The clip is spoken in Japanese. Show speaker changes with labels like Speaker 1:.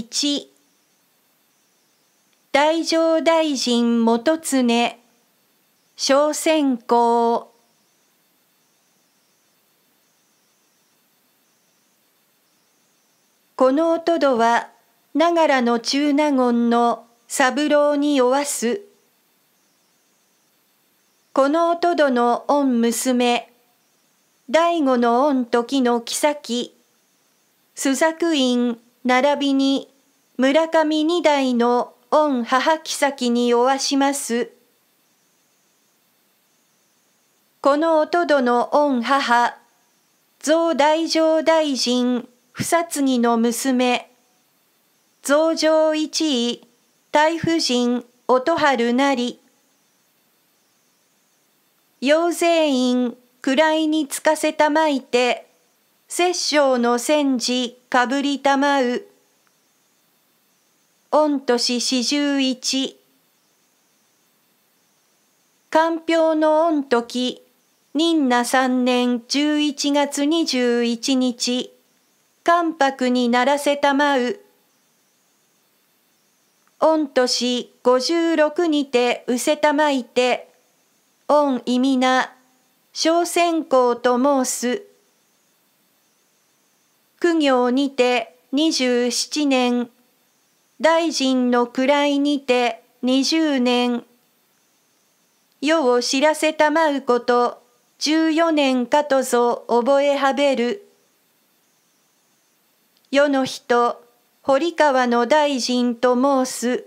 Speaker 1: 1大乗大臣元常小選考このおとどは長良の中納言の三郎にわすこのおとどの御娘醍醐の御時の妃朱雀院並びに村上二代の御母妃におわします。このおとどの御母、増大上大臣、房継の娘、増上一位、大夫人、音春なり、陽勢院、位につかせたまいて、摂政の戦時、かぶりたまう。御年四十一官票の御時任那三年十一月二十一日関白にならせたまう御年五十六にてうせたまいて御意味な小仙公と申す苦行にて二十七年大臣の位にて二十年世を知らせたまうこと十四年かとぞ覚えはべる世の人堀川の大臣と申す